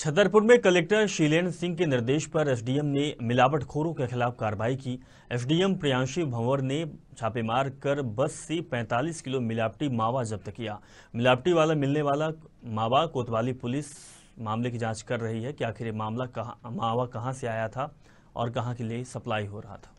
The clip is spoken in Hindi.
छतरपुर में कलेक्टर शीलेन्द्र सिंह के निर्देश पर एसडीएम ने मिलावटखोरों के खिलाफ कार्रवाई की एसडीएम प्रियांशी भंवर ने छापेमार कर बस से 45 किलो मिलावटी मावा जब्त किया मिलावटी वाला मिलने वाला मावा कोतवाली पुलिस मामले की जांच कर रही है कि आखिर मामला कहा मावा कहां से आया था और कहां के लिए सप्लाई हो रहा था